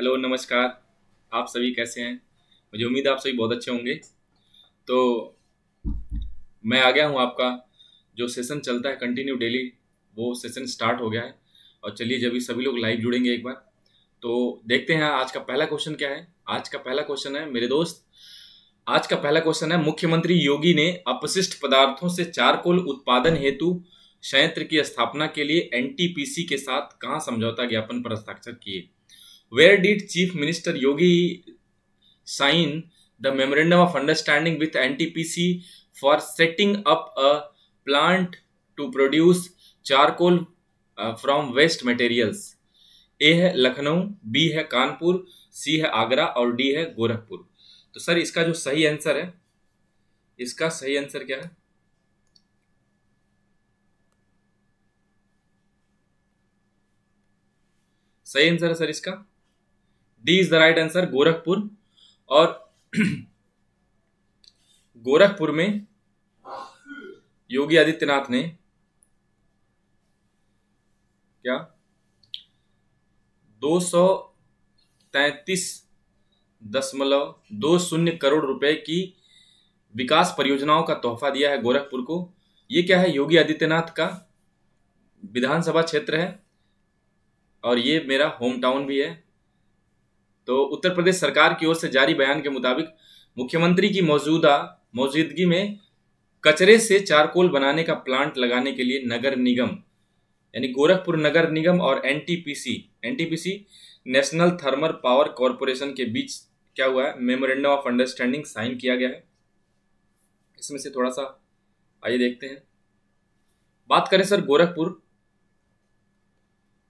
Hello नमस्कार आप सभी कैसे हैं मुझे उम्मीद है आप सभी बहुत अच्छे होंगे तो मैं आ गया हूँ आपका जो सेशन चलता है कंटिन्यू डेली वो सेशन स्टार्ट हो गया है और चलिए जब भी सभी लोग लाइव जुड़ेंगे एक बार तो देखते हैं आज का पहला क्वेश्चन क्या है आज का पहला क्वेश्चन है मेरे दोस्त आज का पहला क्वेश्चन है मुख्यमंत्री योगी ने अपशिष्ट पदार्थों से चारकोल उत्पादन हेतु संयंत्र की स्थापना के लिए एनटीपीसी के साथ कहाँ समझौता ज्ञापन पर हस्ताक्षर किए where did chief minister Yogi sign the memorandum of understanding with N T P C for setting up a plant to produce charcoal from waste materials A है लखनऊ बी है कानपुर सी है आगरा और डी है गोरखपुर तो सर इसका जो सही आंसर है इसका सही आंसर क्या है सही आंसर है सर इसका D is the right answer Gorakhpur और गोरखपुर में योगी आदित्यनाथ ने क्या दो सौ तैतीस दशमलव दो शून्य करोड़ रुपए की विकास परियोजनाओं का तोहफा दिया है गोरखपुर को ये क्या है योगी आदित्यनाथ का विधानसभा क्षेत्र है और ये मेरा होम टाउन भी है तो उत्तर प्रदेश सरकार की ओर से जारी बयान के मुताबिक मुख्यमंत्री की मौजूदा मौजूदगी में कचरे से चारकोल बनाने का प्लांट लगाने के लिए नगर निगम यानी गोरखपुर नगर निगम और NTPC NTPC National Thermal Power Corporation के बीच क्या हुआ है मेमोरेंडम ऑफ अंडरस्टैंडिंग साइन किया गया है इसमें से थोड़ा सा आइए देखते हैं बात करें सर गोरखपुर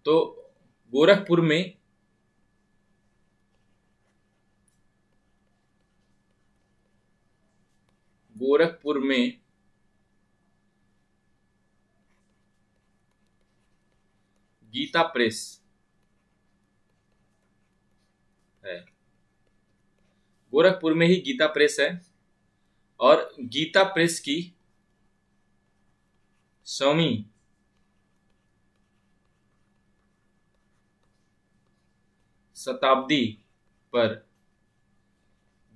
तो गोरखपुर में गोरखपुर में गीता प्रेस है गोरखपुर में ही गीता प्रेस है और गीता प्रेस की स्वामी शताब्दी पर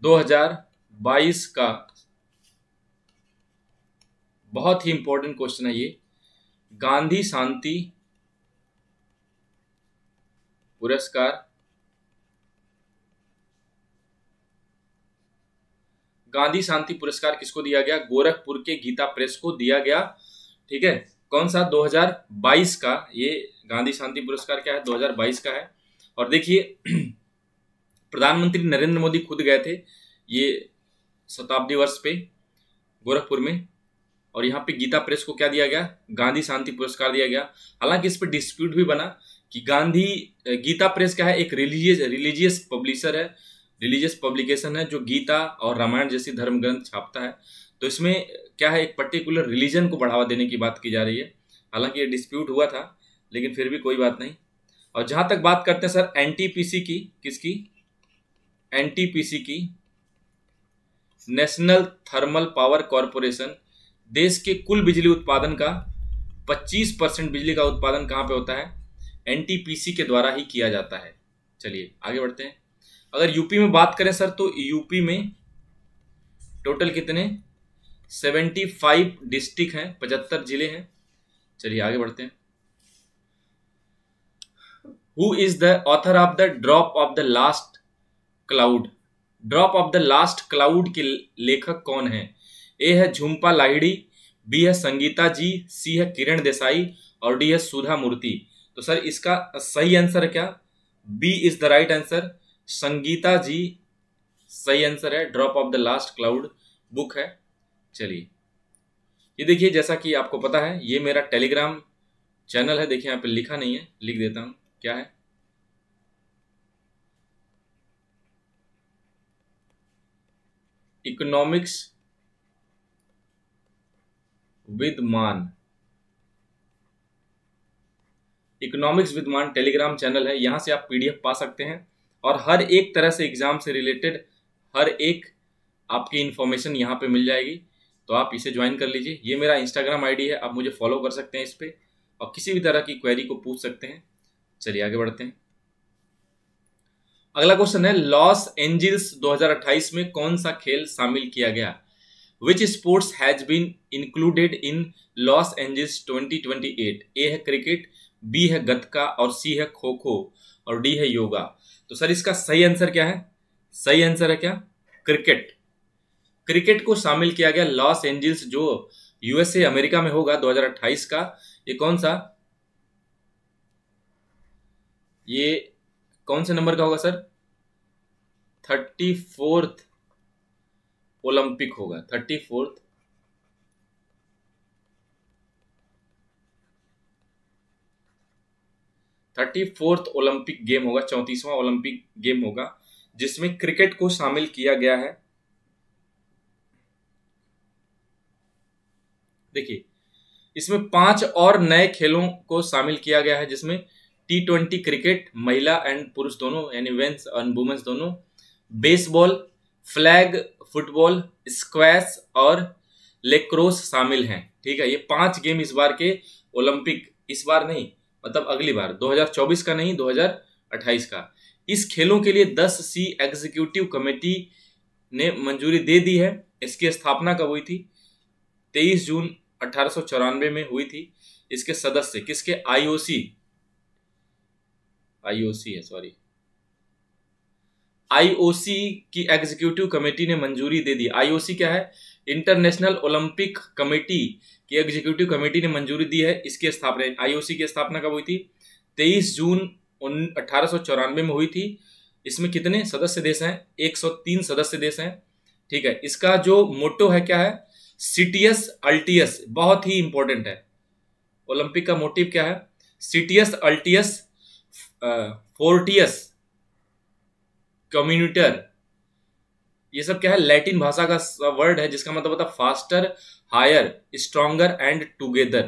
2022 का बहुत ही इंपॉर्टेंट क्वेश्चन है ये गांधी शांति पुरस्कार गांधी शांति पुरस्कार किसको दिया गया गोरखपुर के गीता प्रेस को दिया गया ठीक है कौन सा 2022 का ये गांधी शांति पुरस्कार क्या है 2022 का है और देखिए प्रधानमंत्री नरेंद्र मोदी खुद गए थे ये शताब्दी वर्ष पे गोरखपुर में और यहाँ पे गीता प्रेस को क्या दिया गया गांधी शांति पुरस्कार दिया गया हालांकि इस पर डिस्प्यूट भी बना कि गांधी गीता प्रेस क्या है एक रिलीजियस रिलीजियस पब्लिशर है रिलीजियस पब्लिकेशन है जो गीता और रामायण जैसी धर्म ग्रंथ छापता है तो इसमें क्या है एक पर्टिकुलर रिलीजन को बढ़ावा देने की बात की जा रही है हालांकि ये डिस्प्यूट हुआ था लेकिन फिर भी कोई बात नहीं और जहाँ तक बात करते हैं सर एन की किसकी एन की नेशनल थर्मल पावर कॉरपोरेशन देश के कुल बिजली उत्पादन का 25 परसेंट बिजली का उत्पादन कहाँ पे होता है एन के द्वारा ही किया जाता है चलिए आगे बढ़ते हैं अगर यूपी में बात करें सर तो यूपी में टोटल कितने 75 डिस्ट्रिक्ट हैं पचहत्तर जिले हैं चलिए आगे बढ़ते हैं who is the author of the drop of the last cloud drop of the last cloud के लेखक कौन है ए है झुम्पा लाहिड़ी बी है संगीता जी सी है किरण देसाई और डी है सुधा मूर्ति तो सर इसका सही आंसर क्या B is the right answer Sangeeta ji सही आंसर है drop of the last cloud book है चलिए ये देखिए जैसा कि आपको पता है ये मेरा टेलीग्राम चैनल है देखिए यहाँ पे लिखा नहीं है लिख देता हूं क्या है इकोनॉमिक्स विद मान इकोनॉमिक्स विदमान टेलीग्राम चैनल है यहां से आप पीडीएफ पा सकते हैं और हर एक तरह से एग्जाम से रिलेटेड हर एक आपकी इंफॉर्मेशन यहां पे मिल जाएगी तो आप इसे ज्वाइन कर लीजिए ये मेरा इंस्टाग्राम आईडी है आप मुझे फॉलो कर सकते हैं इस पर और किसी भी तरह की क्वेरी को पूछ सकते हैं चलिए आगे बढ़ते हैं अगला क्वेश्चन है लॉस एंजिल्स 2028 में कौन सा खेल शामिल किया गया which sports has been included in Los Angeles 2028 A है क्रिकेट बी है गतका और सी है खो खो और डी है योगा तो सर इसका सही आंसर क्या है सही आंसर है क्या क्रिकेट क्रिकेट को शामिल किया गया लॉस एंजल्स जो यूएसए अमेरिका में होगा 2028 का ये कौन सा ये कौन से नंबर का होगा सर थर्टी फोर्थ ओलंपिक होगा thirty fourth thirty fourth Olympic game होगा चौंतीसवां ओलंपिक गेम होगा जिसमें क्रिकेट को शामिल किया गया है देखिए इसमें पांच और नए खेलों को शामिल किया गया है जिसमें टी ट्वेंटी क्रिकेट महिला एंड पुरुष दोनों यानी वेन्स एंड वुमेन्स दोनों बेसबॉल फ्लैग फुटबॉल स्क्वैश और लेक्रोस शामिल हैं ठीक है ये पांच गेम इस बार के ओलंपिक इस बार नहीं मतलब अगली बार 2024 का नहीं 2028 का इस खेलों के लिए 10 सी एग्जीक्यूटिव कमेटी ने मंजूरी दे दी है इसकी स्थापना कब हुई थी 23 जून अठारह में हुई थी इसके सदस्य किसके आईओसी आईओसी है सॉरी आईओसी की एग्जीक्यूटिव कमेटी ने मंजूरी दे दी आईओसी क्या है इंटरनेशनल ओलंपिक कमेटी की एग्जीक्यूटिव कमेटी ने मंजूरी दी है इसकी स्थापना आईओसी की स्थापना कब हुई थी तेईस जून अठारह में हुई थी इसमें कितने सदस्य देश हैं 103 सदस्य देश हैं ठीक है इसका जो मोटो है क्या है सिटियस अल्टियस बहुत ही इंपॉर्टेंट है ओलंपिक का मोटिव क्या है सिटियस अल्टियस फोर्टियस कम्यूनिटर ये सब क्या है लैटिन भाषा का वर्ड है जिसका मतलब होता है faster higher stronger and together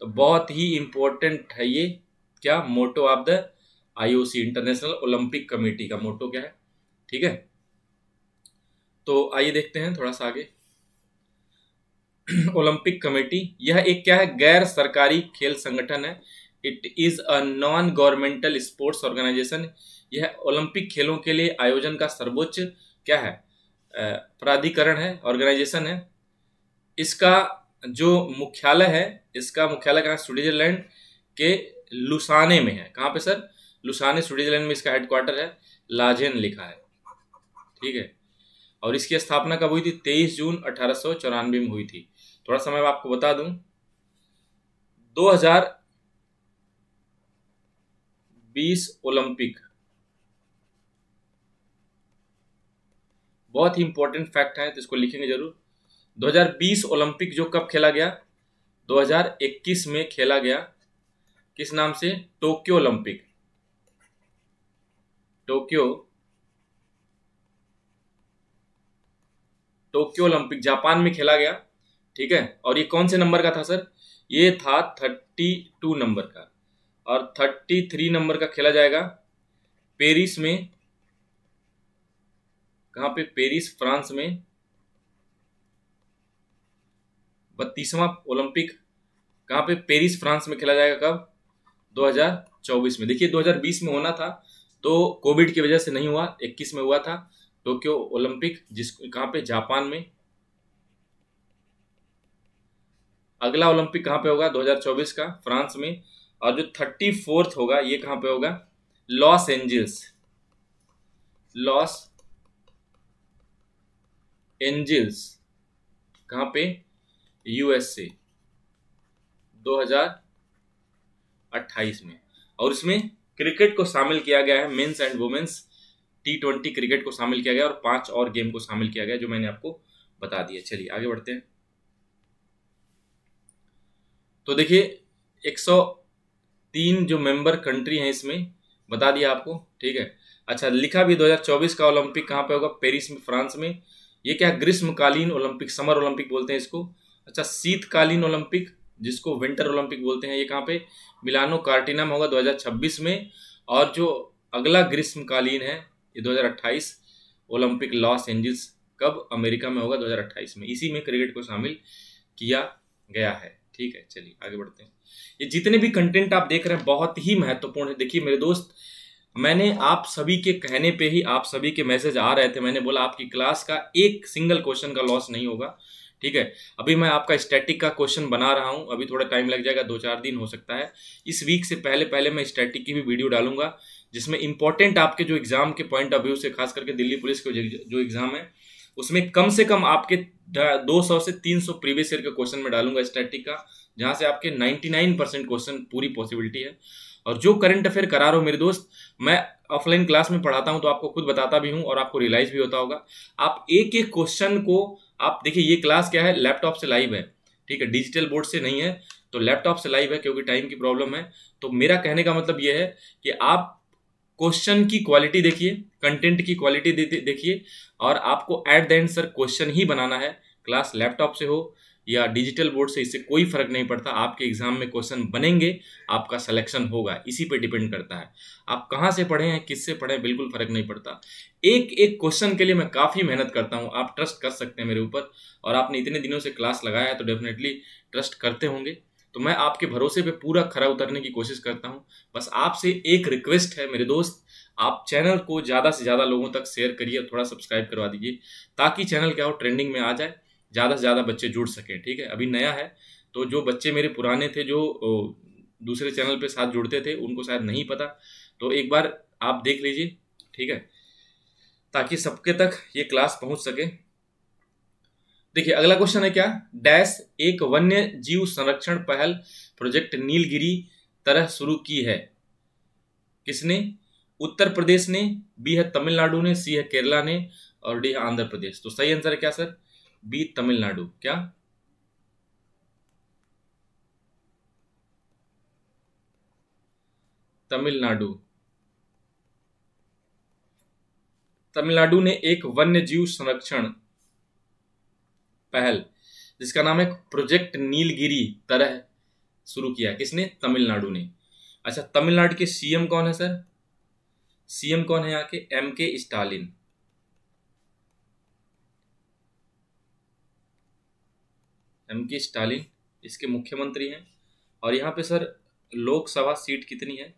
तो बहुत ही इंपॉर्टेंट है ये क्या motto of the IOC International Olympic Committee का मोटो क्या है ठीक है तो आइए देखते हैं थोड़ा सा आगे ओलंपिक कमेटी यह एक क्या है गैर सरकारी खेल संगठन है it is a non governmental sports organization यह ओलंपिक खेलों के लिए आयोजन का सर्वोच्च क्या है प्राधिकरण है ऑर्गेनाइजेशन है इसका जो मुख्यालय है इसका मुख्यालय कहाँ स्विट्जरलैंड के लुसाने में है कहाँ पे सर लुसाने स्विट्जरलैंड में इसका हेडक्वार्टर है लाजेन लिखा है ठीक है और इसकी स्थापना कब हुई थी तेईस जून अठारह में हुई थी थोड़ा सा मैं आपको बता दूं 2020 ओलंपिक बहुत ही इंपॉर्टेंट फैक्ट है तो इसको लिखेंगे जरूर 2020 ओलंपिक जो कब खेला गया 2021 में खेला गया किस नाम से Tokyo Olympic Tokyo Tokyo Olympic Japan में खेला गया ठीक है और ये कौन से नंबर का था सर ये था 32 नंबर का और 33 नंबर का खेला जाएगा पेरिस में कहां पे पेरिस फ्रांस में बत्तीसवा ओलंपिक कहां पे पेरिस फ्रांस में खेला जाएगा कब 2024 में देखिए 2020 में होना था तो कोविड की वजह से नहीं हुआ 21 में हुआ था टोक्यो ओलंपिक जिस कहां पे जापान में अगला ओलंपिक कहां पे होगा 2024 का फ्रांस में और जो थर्टी फोर्थ होगा ये कहां पे होगा लॉस एंजल्स लॉस एंजिल्स कहाँ पे यूएसए 2028 में और इसमें क्रिकेट को शामिल किया गया है men's and women's T twenty cricket को शामिल किया गया और पांच और गेम को शामिल किया गया जो मैंने आपको बता दिया चलिए आगे बढ़ते हैं तो देखिए 103 जो मेंबर कंट्री हैं इसमें बता दिया आपको ठीक है अच्छा लिखा भी 2024 का ओलंपिक कहाँ पे होगा पेरिस में फ्रांस में ये क्या ग्रीष्मकालीन ओलंपिक समर ओलंपिक बोलते हैं इसको अच्छा शीतकालीन ओलंपिक जिसको विंटर ओलंपिक बोलते हैं ये कहाँ पे मिलानो कार्टिना में होगा 2026 में और जो अगला ग्रीष्मकालीन है ये 2028 ओलंपिक लॉस एंजल्स कब अमेरिका में होगा 2028 में इसी में क्रिकेट को शामिल किया गया है ठीक है चलिए आगे बढ़ते हैं ये जितने भी कंटेंट आप देख रहे हैं बहुत ही महत्वपूर्ण है देखिए मेरे दोस्त मैंने आप सभी के कहने पे ही आप सभी के मैसेज आ रहे थे मैंने बोला आपकी क्लास का एक सिंगल क्वेश्चन का लॉस नहीं होगा ठीक है अभी मैं आपका स्टैटिक का क्वेश्चन बना रहा हूँ अभी थोड़ा टाइम लग जाएगा दो चार दिन हो सकता है इस वीक से पहले पहले मैं स्टैटिक की भी वीडियो डालूंगा जिसमें इंपॉर्टेंट आपके जो एग्जाम के पॉइंट ऑफ व्यू से खास करके दिल्ली पुलिस के जो एग्जाम है उसमें कम से कम आपके 200 से 300 प्रीवियस ईयर के क्वेश्चन में डालूंगा स्टैटिक का जहां से आपके 99 परसेंट क्वेश्चन पूरी पॉसिबिलिटी है और जो करंट अफेयर करा रहा हो मेरे दोस्त मैं ऑफलाइन क्लास में पढ़ाता हूं तो आपको खुद बताता भी हूं और आपको रियलाइज भी होता होगा आप एक एक क्वेश्चन को आप देखिए ये क्लास क्या है लैपटॉप से लाइव है ठीक है डिजिटल बोर्ड से नहीं है तो लैपटॉप से लाइव है क्योंकि टाइम की प्रॉब्लम है तो मेरा कहने का मतलब यह है कि आप क्वेश्चन की क्वालिटी देखिए कंटेंट की क्वालिटी देखिए और आपको at the end sir question ही बनाना है क्लास लैपटॉप से हो या डिजिटल बोर्ड से इससे कोई फर्क नहीं पड़ता आपके एग्जाम में क्वेश्चन बनेंगे आपका सिलेक्शन होगा इसी पे डिपेंड करता है आप कहाँ से पढ़े हैं किससे पढ़े हैं बिल्कुल फर्क नहीं पड़ता एक एक क्वेश्चन के लिए मैं काफ़ी मेहनत करता हूँ आप ट्रस्ट कर सकते हैं मेरे ऊपर और आपने इतने दिनों से क्लास लगाया है तो डेफिनेटली ट्रस्ट करते होंगे तो मैं आपके भरोसे पे पूरा खरा उतरने की कोशिश करता हूँ बस आपसे एक रिक्वेस्ट है मेरे दोस्त आप चैनल को ज़्यादा से ज़्यादा लोगों तक शेयर करिए थोड़ा सब्सक्राइब करवा दीजिए ताकि चैनल क्या हो ट्रेंडिंग में आ जाए ज़्यादा से ज़्यादा बच्चे जुड़ सकें ठीक है अभी नया है तो जो बच्चे मेरे पुराने थे जो दूसरे चैनल पर साथ जुड़ते थे उनको शायद नहीं पता तो एक बार आप देख लीजिए ठीक है ताकि सबके तक ये क्लास पहुँच सके देखिए अगला क्वेश्चन है क्या डैश एक वन्य जीव संरक्षण पहल प्रोजेक्ट नीलगिरी तरह शुरू की है किसने उत्तर प्रदेश ने बी है तमिलनाडु ने सी है केरला ने और डी है आंध्र प्रदेश तो सही आंसर है क्या सर बी तमिलनाडु क्या तमिलनाडु तमिलनाडु ने एक वन्य जीव संरक्षण पहल जिसका नाम है प्रोजेक्ट नीलगिरी तरह शुरू किया किसने तमिलनाडु ने अच्छा तमिलनाडु के सीएम कौन है सर सीएम कौन है यहाँ के एम के स्टालिन एम के स्टालिन इसके मुख्यमंत्री हैं और यहाँ पे सर लोकसभा सीट कितनी है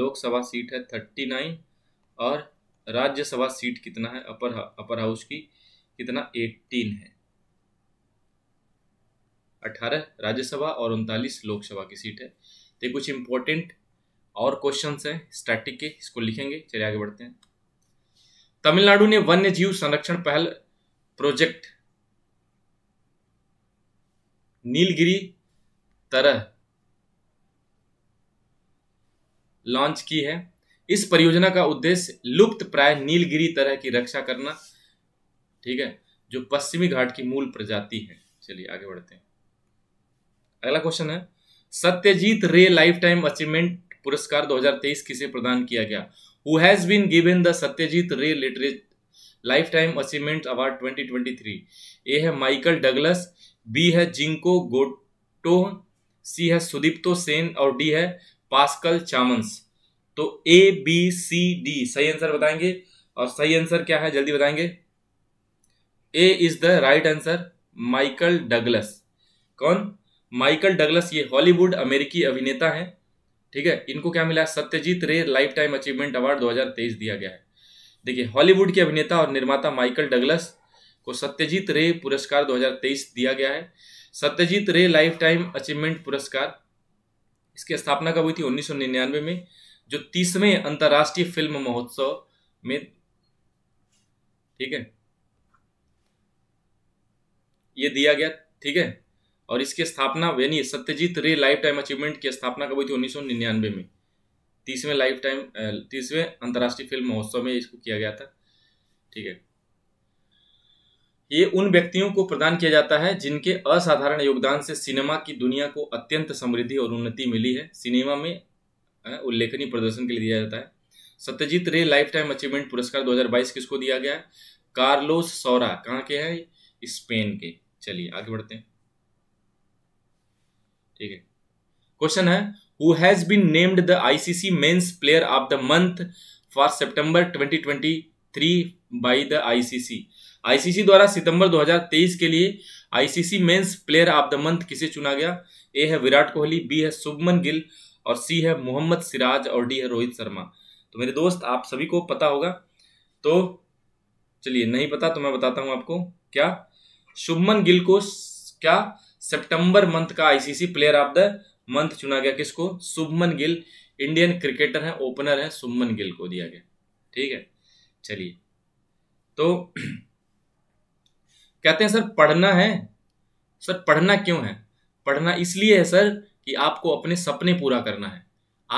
लोकसभा सीट है थर्टी नाइन और राज्यसभा सीट कितना है अपर अपर हाउस की कितना 18 है 18 राज्यसभा और उनतालीस लोकसभा की सीट है तो कुछ इंपॉर्टेंट और क्वेश्चन हैं स्टैटिक के इसको लिखेंगे चलिए आगे बढ़ते हैं तमिलनाडु ने वन्य जीव संरक्षण पहल प्रोजेक्ट नीलगिरी तरह लॉन्च की है इस परियोजना का उद्देश्य लुप्त प्राय नीलगिरी तरह की रक्षा करना ठीक है जो पश्चिमी घाट की मूल प्रजाति है चलिए आगे बढ़ते हैं अगला क्वेश्चन है सत्यजीत रे लाइफ टाइम अचीवमेंट पुरस्कार 2023 किसे प्रदान किया गया who has been given the Satyajit Ray लिटरेच lifetime achievement award 2023 A है माइकल डगलस बी है जिंको गोटो सी है सुदीप्तो सेन और डी है पास्कल चामंस तो ए बी सी डी सही आंसर बताएंगे और सही आंसर क्या है जल्दी बताएंगे A is the right answer Michael Douglas कौन माइकल डगलस ये हॉलीवुड अमेरिकी अभिनेता हैं ठीक है इनको क्या मिला सत्यजीत रे लाइफ टाइम अचीवमेंट अवार्ड 2023 दिया गया है देखिए हॉलीवुड के अभिनेता और निर्माता माइकल डगलस को सत्यजीत रे पुरस्कार 2023 दिया गया है सत्यजीत रे लाइफ टाइम अचीवमेंट पुरस्कार इसकी स्थापना कब हुई थी 1999 में जो तीसवें अंतर्राष्ट्रीय फिल्म महोत्सव में ठीक है ये दिया गया ठीक है और इसकी स्थापना यानी सत्यजीत रे लाइफ टाइम अचीवमेंट की स्थापना कब हुई थी उन्नीस में तीसवें लाइफ टाइम तीसवें अंतर्राष्ट्रीय फिल्म महोत्सव में इसको किया गया था ठीक है ये उन व्यक्तियों को प्रदान किया जाता है जिनके असाधारण योगदान से सिनेमा की दुनिया को अत्यंत समृद्धि और उन्नति मिली है सिनेमा में उल्लेखनीय प्रदर्शन के लिए दिया जाता है सत्यजीत रे लाइफ टाइम अचीवमेंट पुरस्कार 2022 किसको दिया गया है कार्लोस सौरा कहाँ के हैं स्पेन के चलिए आगे बढ़ते हैं ठीक है क्वेश्चन है who has been named the ICC men's player of the month for September 2023 by the ICC ICC द्वारा सितंबर 2023 के लिए ICC men's player of the month किसे चुना गया ए है विराट कोहली बी है शुभमन गिल और सी है मोहम्मद सिराज और डी है रोहित शर्मा तो मेरे दोस्त आप सभी को पता होगा तो चलिए नहीं पता तो मैं बताता हूं आपको क्या शुभमन गिल को क्या सितंबर मंथ का ICC player of the month चुना गया किसको शुभमन गिल इंडियन क्रिकेटर है ओपनर है शुभमन गिल को दिया गया ठीक है चलिए तो कहते हैं सर पढ़ना है सर पढ़ना क्यों है पढ़ना इसलिए है सर कि आपको अपने सपने पूरा करना है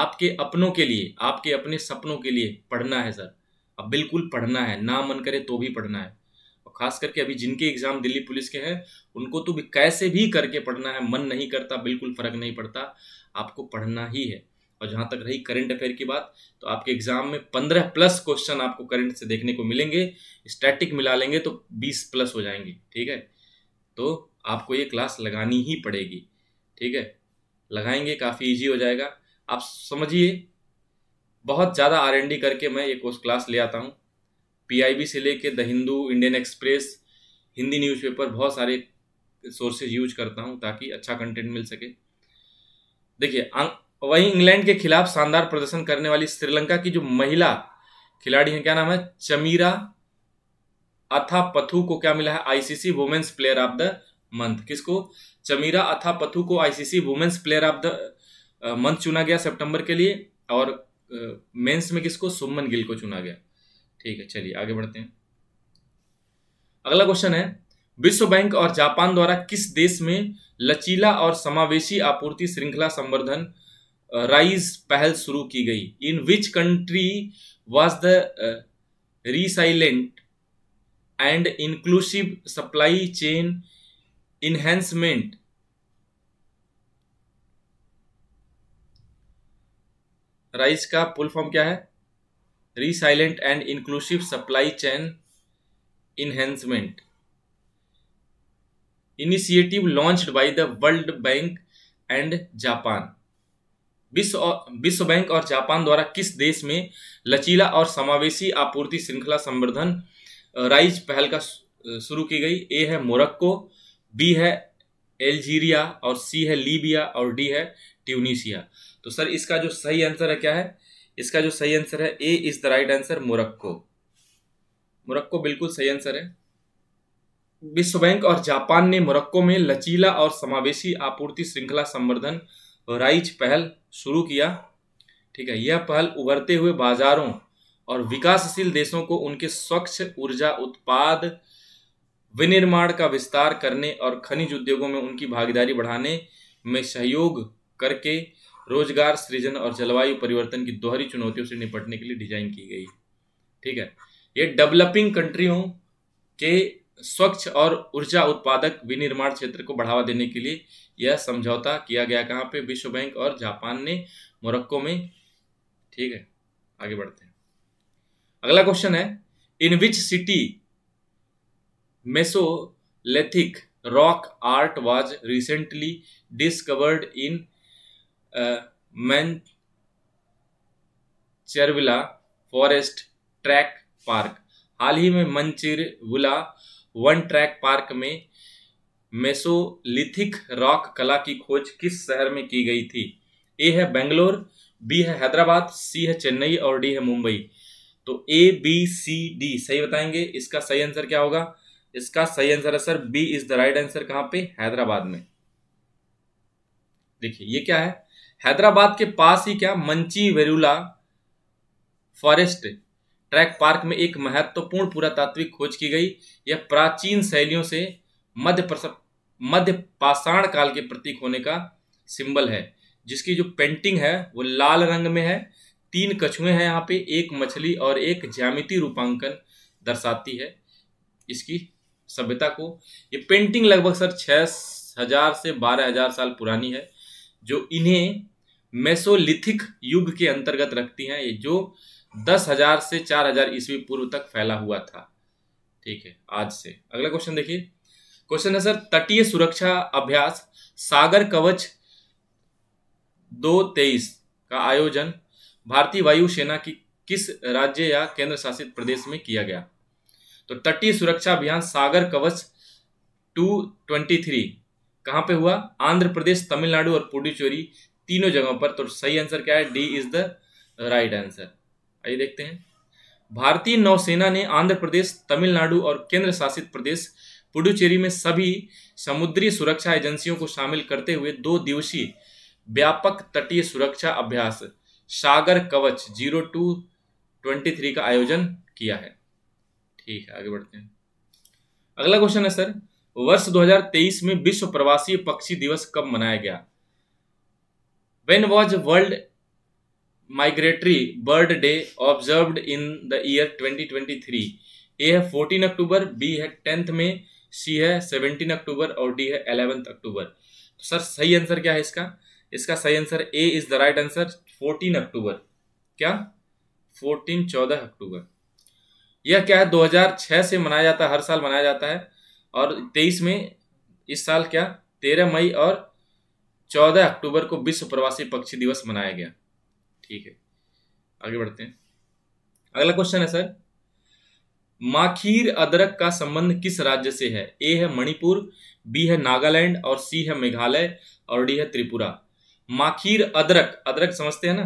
आपके अपनों के लिए आपके अपने सपनों के लिए पढ़ना है सर अब बिल्कुल पढ़ना है ना मन करे तो भी पढ़ना है खास करके अभी जिनके एग्जाम दिल्ली पुलिस के हैं उनको तो भी कैसे भी करके पढ़ना है मन नहीं करता बिल्कुल फर्क नहीं पड़ता आपको पढ़ना ही है और जहाँ तक रही करंट अफेयर की बात तो आपके एग्जाम में पंद्रह प्लस क्वेश्चन आपको करंट से देखने को मिलेंगे स्टैटिक मिला लेंगे तो बीस प्लस हो जाएंगे ठीक है तो आपको ये क्लास लगानी ही पड़ेगी ठीक है लगाएंगे काफ़ी ईजी हो जाएगा आप समझिए बहुत ज़्यादा आर करके मैं ये कोर्स क्लास ले आता हूँ पीआईबी से लेके the Hindu Indian Express Hindi newspaper बहुत सारे सोर्सेज यूज करता हूँ ताकि अच्छा कंटेंट मिल सके देखिए वहीं इंग्लैंड के खिलाफ शानदार प्रदर्शन करने वाली श्रीलंका की जो महिला खिलाड़ी हैं क्या नाम है चमीरा अथा पथु को क्या मिला है ICC women's player of the month किसको चमीरा अथा पथु को ICC women's player of the month चुना गया सितंबर के लिए और मेंस में किसको सुमन गिल को चुना गया ठीक है चलिए आगे बढ़ते हैं अगला क्वेश्चन है विश्व बैंक और जापान द्वारा किस देश में लचीला और समावेशी आपूर्ति श्रृंखला संवर्धन राइज पहल शुरू की गई in which country was the resilient and inclusive supply chain enhancement RISE का फुल फॉर्म क्या है resilient and inclusive supply chain enhancement initiative launch by the World Bank and Japan विश्व विश्व बैंक और जापान द्वारा किस देश में लचीला और समावेशी आपूर्ति श्रृंखला संवर्धन uh, राइज पहल का uh, शुरू की गई ए है मोरक्को बी है एल्जीरिया और सी है लीबिया और डी है ट्यूनिशिया तो सर इसका जो सही आंसर है क्या है इसका जो सही आंसर है A is the right answer Morocco Morocco बिल्कुल सही आंसर है विश्व बैंक और जापान ने मोरक्को में लचीला और समावेशी आपूर्ति श्रृंखला संवर्धन राइज पहल शुरू किया ठीक है यह पहल उभरते हुए बाजारों और विकासशील देशों को उनके स्वच्छ ऊर्जा उत्पाद विनिर्माण का विस्तार करने और खनिज उद्योगों में उनकी भागीदारी बढ़ाने में सहयोग करके रोजगार सृजन और जलवायु परिवर्तन की दोहरी चुनौतियों से निपटने के लिए डिजाइन की गई ठीक है ये डेवलपिंग कंट्रियों के स्वच्छ और ऊर्जा उत्पादक विनिर्माण क्षेत्र को बढ़ावा देने के लिए यह समझौता किया गया कहाँ पे विश्व बैंक और जापान ने मोरक्को में ठीक है आगे बढ़ते हैं अगला क्वेश्चन है in which city Mesolithic rock art was recently discovered in Charvila forest trek park हाल ही में मंचिरविला वन ट्रैक पार्क में मेसोलिथिक रॉक कला की खोज किस शहर में की गई थी ए है बेंगलोर बी है हैदराबाद सी है चेन्नई और डी है मुंबई तो ए बी सी डी सही बताएंगे इसका सही आंसर क्या होगा इसका सही आंसर है sir B is the right answer कहाँ पे हैदराबाद में देखिए ये क्या है हैदराबाद के पास ही क्या Manchirevula forest trek park में एक महत्वपूर्ण पुरातात्विक खोज की गई यह प्राचीन शैलियों से मध्य मध्य पाषाण काल के प्रतीक होने का सिंबल है जिसकी जो पेंटिंग है वो लाल रंग में है तीन कछुए हैं यहाँ पे एक मछली और एक ज्यामिति रूपांकन दर्शाती है इसकी सभ्यता को ये पेंटिंग लगभग सर छः हजार से बारह हजार साल पुरानी है जो इन्हें मेसोलिथिक युग के अंतर्गत रखती हैं ये जो दस हजार से चार हजार ईस्वी पूर्व तक फैला हुआ था ठीक है आज से अगला क्वेश्चन देखिए क्वेश्चन है सर तटीय सुरक्षा अभ्यास सागर कवच दो तेईस का आयोजन भारतीय वायुसेना की किस राज्य या केंद्र शासित प्रदेश में किया गया तो तटीय सुरक्षा अभियान सागर कवच टू ट्वेंटी थ्री कहाँ पे हुआ आंध्र प्रदेश तमिलनाडु और पुडुचेरी तीनों जगहों पर तो सही आंसर क्या है D is the right answer आइए देखते हैं भारतीय नौसेना ने आंध्र प्रदेश तमिलनाडु और केंद्र शासित प्रदेश पुडुचेरी में सभी समुद्री सुरक्षा एजेंसियों को शामिल करते हुए दो दिवसीय व्यापक तटीय सुरक्षा अभ्यास सागर कवच जीरो टू ट्वेंटी थ्री का आयोजन किया है ठीक है आगे बढ़ते हैं अगला क्वेश्चन है सर वर्ष 2023 में विश्व प्रवासी पक्षी दिवस कब मनाया गया when was world migratory bird day observe in the year 2023 A है 14 अक्टूबर बी है टेंथ में सी है 17 अक्टूबर और डी है एलेवेंथ अक्टूबर तो सर सही आंसर क्या है इसका इसका सही answer A is the right answer 14 अक्टूबर क्या 14 14 अक्टूबर यह क्या है 2006 से मनाया जाता है हर साल मनाया जाता है और तेईस में इस साल क्या तेरह मई और चौदह अक्टूबर को विश्व प्रवासी पक्षी दिवस मनाया गया ठीक है आगे बढ़ते हैं अगला क्वेश्चन है सर माखीर अदरक का संबंध किस राज्य से है ए है मणिपुर बी है नागालैंड और सी है मेघालय और डी है त्रिपुरा माखीर अदरक अदरक समझते हैं ना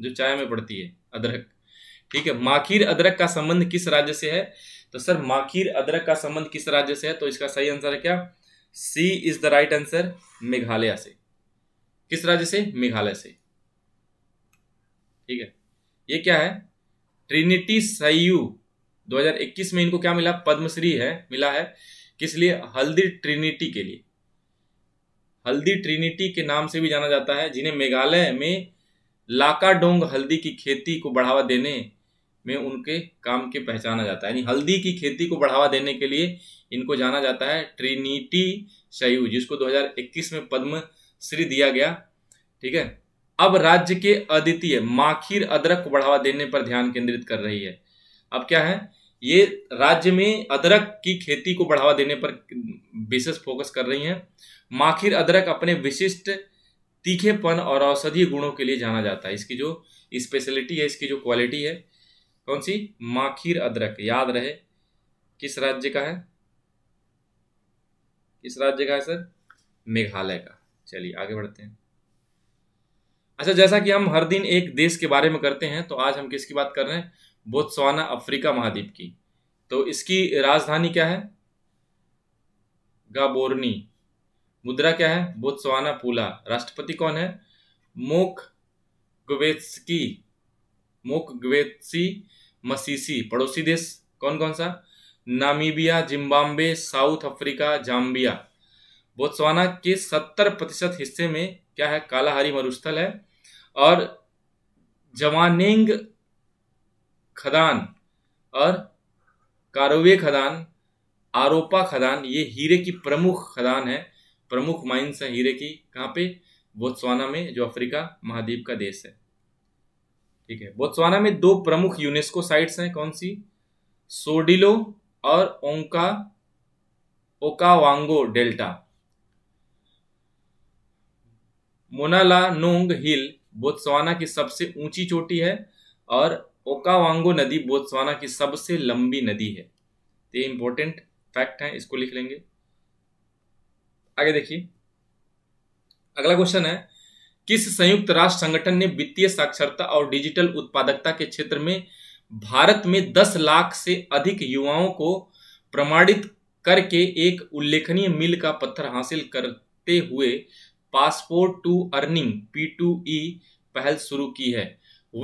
जो चाय में पड़ती है अदरक ठीक है माखीर अदरक का संबंध किस राज्य से है तो सर माखीर अदरक का संबंध किस राज्य से है तो इसका सही आंसर है क्या C is the right answer Meghalaya से किस राज्य से मेघालय से ठीक है ये क्या है ट्रिनिटी सयू 2021 में इनको क्या मिला पद्मश्री है मिला है किस लिए हल्दी ट्रिनिटी के लिए हल्दी ट्रिनिटी के नाम से भी जाना जाता है जिन्हें मेघालय में लाकाडोंग हल्दी की खेती को बढ़ावा देने में उनके काम के पहचाना जाता है यानी हल्दी की खेती को बढ़ावा देने के लिए इनको जाना जाता है ट्रिनिटी सयू जिसको 2021 में पद्म श्री दिया गया ठीक है अब राज्य के अद्वितीय माखीर अदरक को बढ़ावा देने पर ध्यान केंद्रित कर रही है अब क्या है ये राज्य में अदरक की खेती को बढ़ावा देने पर विशेष फोकस कर रही हैं माखिर अदरक अपने विशिष्ट तीखेपन और औषधीय गुणों के लिए जाना जाता है इसकी जो स्पेशलिटी है इसकी जो क्वालिटी है कौन सी माखीर अदरक याद रहे किस राज्य का है किस राज्य का है सर मेघालय का चलिए आगे बढ़ते हैं अच्छा जैसा कि हम हर दिन एक देश के बारे में करते हैं तो आज हम किसकी बात कर रहे हैं बोत्सवाना अफ्रीका महाद्वीप की तो इसकी राजधानी क्या है गाबोरनी मुद्रा क्या है बोत्सवाना पुला राष्ट्रपति कौन है मोक गुवेत्सकी मोकग्वेत्सी मसीसी पड़ोसी देश कौन कौन सा Namibia Zimbabwe South Africa Zambia Botswana के 70 प्रतिशत हिस्से में क्या है कालाहारी मरुस्थल है और जवानेंग खदान और कारोवे खदान आरोपा खदान ये हीरे की प्रमुख खदान है प्रमुख माइंस है हीरे की कहाँ पे बोत्सवाना में जो अफ्रीका महाद्वीप का देश है ठीक है बोत्सवाना में दो प्रमुख यूनेस्को साइट्स हैं कौन सी सोडिलो और ओंका Okavango Delta Monalanong Hill Botswana की सबसे ऊंची चोटी है और ओकावांगो नदी बोत्सवाना की सबसे लंबी नदी है तो ये इंपॉर्टेंट फैक्ट है इसको लिख लेंगे आगे देखिए अगला क्वेश्चन है किस संयुक्त राष्ट्र संगठन ने वित्तीय साक्षरता और डिजिटल उत्पादकता के क्षेत्र में भारत में 10 लाख से अधिक युवाओं को प्रमाणित करके एक उल्लेखनीय मील का पत्थर हासिल करते हुए passport to earning P to E पहल शुरू की है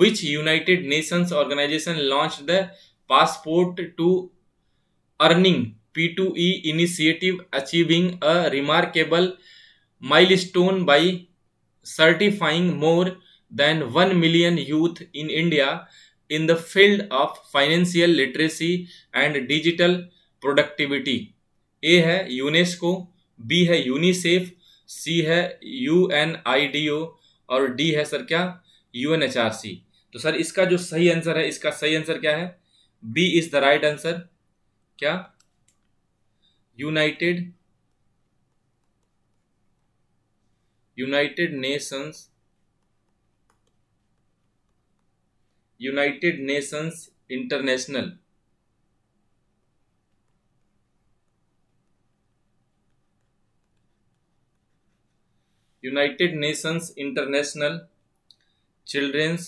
which United Nations organization launch the passport to earning P to E initiative achieving a remarkable milestone by certifying more than 1 million youth in India in the field of financial literacy and digital productivity. A है UNESCO B है UNICEF C है U N I D O और D है sir क्या U N H R C तो sir इसका जो सही आंसर है इसका सही आंसर क्या है B is the right answer क्या United United Nations United Nations International United Nations International Children's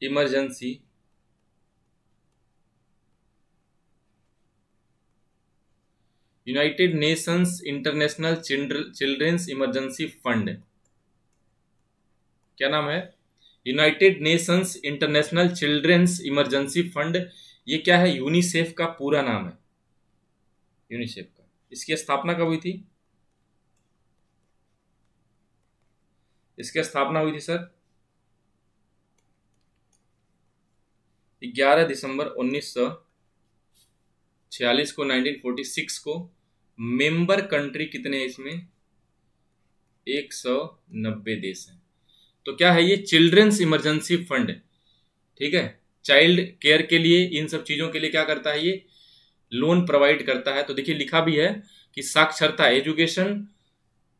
Emergency United Nations International Children's Emergency Fund क्या नाम है United Nations International Children's Emergency Fund ये क्या है यूनिसेफ का पूरा नाम है यूनिसेफ का इसकी स्थापना कब हुई थी इसकी स्थापना हुई थी सर 11 दिसंबर 1946 को 1946 को मेंबर कंट्री कितने हैं इसमें एक सौ नब्बे देश हैं तो क्या है ये चिल्ड्रंस इमरजेंसी फंड ठीक है चाइल्ड केयर के लिए इन सब चीज़ों के लिए क्या करता है ये लोन प्रोवाइड करता है तो देखिए लिखा भी है कि साक्षरता एजुकेशन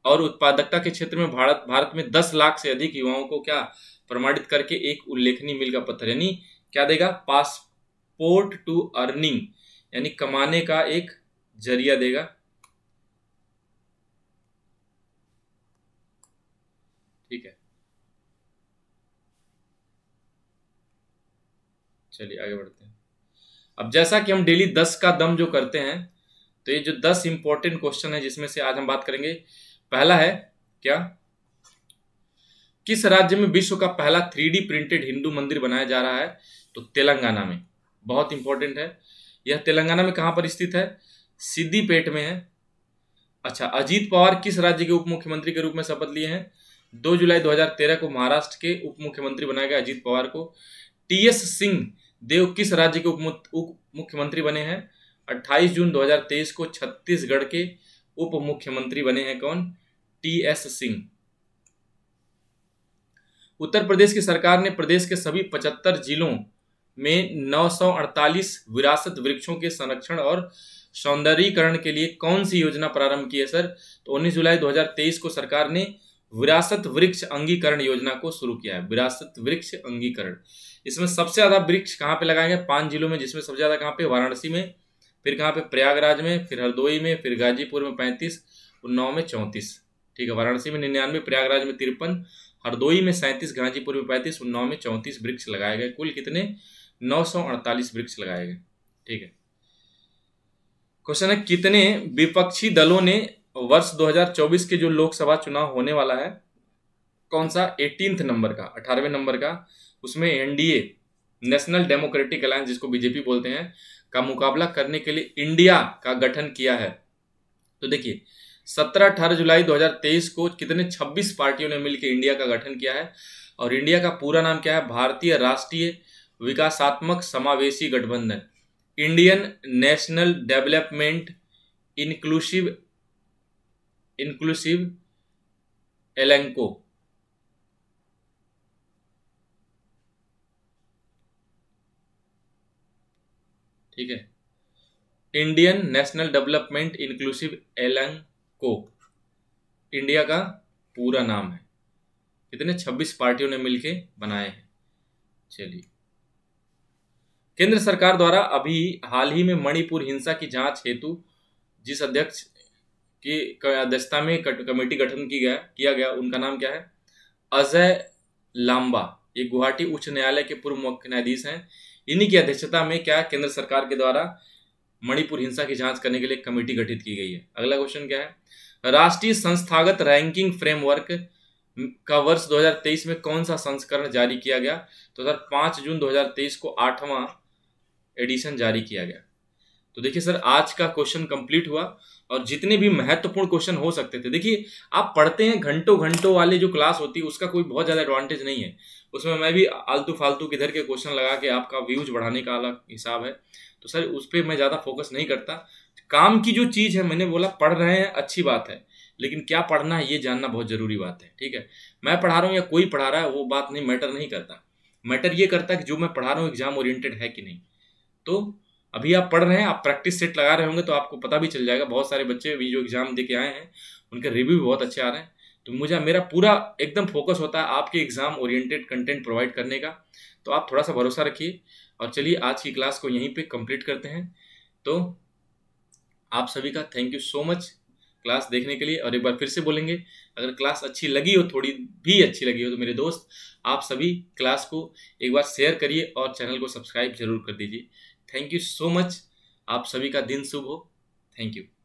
और उत्पादकता के क्षेत्र में भारत भारत में दस लाख से अधिक युवाओं को क्या प्रमाणित करके एक उल्लेखनीय मिल का पत्थर यानी क्या देगा पासपोर्ट टू अर्निंग यानी कमाने का एक जरिया देगा चलिए आगे बढ़ते हैं अब जैसा कि हम डेली दस का दम जो करते हैं तो ये जो दस इंपॉर्टेंट क्वेश्चन है जिसमें से आज हम बात करेंगे पहला है क्या किस राज्य में विश्व का पहला थ्री प्रिंटेड हिंदू मंदिर बनाया जा रहा है तो तेलंगाना में बहुत इंपॉर्टेंट है यह तेलंगाना में कहां पर स्थित है सिद्दीपेट में है अच्छा अजीत पवार किस राज्य के उप मुख्यमंत्री के रूप में शपथ लिए हैं दो जुलाई 2013 को महाराष्ट्र के उप मुख्यमंत्री बनाए गए अजीत पवार को टीएस सिंह देव किस राज्य के उप मुख्यमंत्री बने हैं 28 जून 2023 को छत्तीसगढ़ के उप मुख्यमंत्री बने हैं कौन टी एस सिंह उत्तर प्रदेश की सरकार ने प्रदेश के सभी 75 जिलों में 948 विरासत वृक्षों के संरक्षण और सौंदर्यीकरण के लिए कौन सी योजना प्रारंभ की है सर तो 19 जुलाई 2023 को सरकार ने विरासत वृक्ष अंगीकरण योजना को शुरू किया है विरासत वृक्ष अंगीकरण इसमें सबसे ज़्यादा वृक्ष कहाँ पे लगाए गए पांच जिलों में जिसमें सबसे ज़्यादा कहाँ पे वाराणसी में फिर कहाँ पे प्रयागराज में फिर हरदोई में फिर गाजीपुर में पैंतीस उन्नाव में चौंतीस ठीक है वाराणसी में निन्यानवे प्रयागराज में तिरपन हरदोई में सैंतीस गाजीपुर में पैंतीस उन्नाव में चौंतीस वृक्ष लगाए गए कुल कितने नौ सौ अड़तालीस वृक्ष लगाए गए ठीक है क्वेश्चन है कितने विपक्षी दलों ने वर्ष 2024 के जो लोकसभा चुनाव होने वाला है कौन सा एटीनथ नंबर का अठारहवें नंबर का उसमें एनडीए नेशनल डेमोक्रेटिक अलायंस जिसको बीजेपी बोलते हैं का मुकाबला करने के लिए इंडिया का गठन किया है तो देखिए सत्रह अठारह जुलाई 2023 को कितने 26 पार्टियों ने मिलकर इंडिया का गठन किया है और इंडिया का पूरा नाम क्या है भारतीय राष्ट्रीय विकासात्मक समावेशी गठबंधन Indian National Development Inclusive Inclusive एलेंको ठीक है Indian National Development Inclusive Alliance को इंडिया का पूरा नाम है कितने 26 पार्टियों ने मिलकर बनाए हैं चलिए केंद्र सरकार द्वारा अभी हाल ही में मणिपुर हिंसा की जांच हेतु जिस अध्यक्ष की अध्यक्षता में कमेटी गठन की गया किया गया उनका नाम क्या है अजय लांबा ये गुवाहाटी उच्च न्यायालय के पूर्व मुख्य न्यायाधीश हैं इन्हीं की अध्यक्षता में क्या केंद्र सरकार के द्वारा मणिपुर हिंसा की जांच करने के लिए कमेटी गठित की गई है अगला क्वेश्चन क्या है राष्ट्रीय संस्थागत रैंकिंग फ्रेमवर्क का वर्ष 2023 में कौन सा संस्करण जारी किया गया तो सर 5 जून 2023 को आठवां एडिशन जारी किया गया तो देखिए सर आज का क्वेश्चन कंप्लीट हुआ और जितने भी महत्वपूर्ण क्वेश्चन हो सकते थे देखिए आप पढ़ते हैं घंटों घंटों वाले जो क्लास होती है उसका कोई बहुत ज़्यादा एडवांटेज नहीं है उसमें मैं भी आलतू फालतू किधर के क्वेश्चन लगा के आपका व्यूज बढ़ाने का अलग हिसाब है तो सर उस पर मैं ज़्यादा फोकस नहीं करता काम की जो चीज़ है मैंने बोला पढ़ रहे हैं अच्छी बात है लेकिन क्या पढ़ना है ये जानना बहुत ज़रूरी बात है ठीक है मैं पढ़ा रहा हूँ या कोई पढ़ा रहा है वो बात नहीं मैटर नहीं करता मैटर ये करता है कि जो मैं पढ़ा रहा हूँ एग्जाम ओरिएंटेड है कि नहीं तो अभी आप पढ़ रहे हैं आप प्रैक्टिस सेट लगा रहे होंगे तो आपको पता भी चल जाएगा बहुत सारे बच्चे भी जो एग्ज़ाम दे के आए हैं उनके रिव्यू भी बहुत अच्छे आ रहे हैं तो मुझे मेरा पूरा एकदम फोकस होता है आपके एग्ज़ाम ओरिएंटेड कंटेंट प्रोवाइड करने का तो आप थोड़ा सा भरोसा रखिए और चलिए आज की क्लास को यहीं पे कंप्लीट करते हैं तो आप सभी का thank you so much class देखने के लिए और एक बार फिर से बोलेंगे अगर क्लास अच्छी लगी हो थोड़ी भी अच्छी लगी हो तो मेरे दोस्त आप सभी क्लास को एक बार शेयर करिए और चैनल को सब्सक्राइब जरूर कर दीजिए थैंक यू सो मच आप सभी का दिन शुभ हो थैंक यू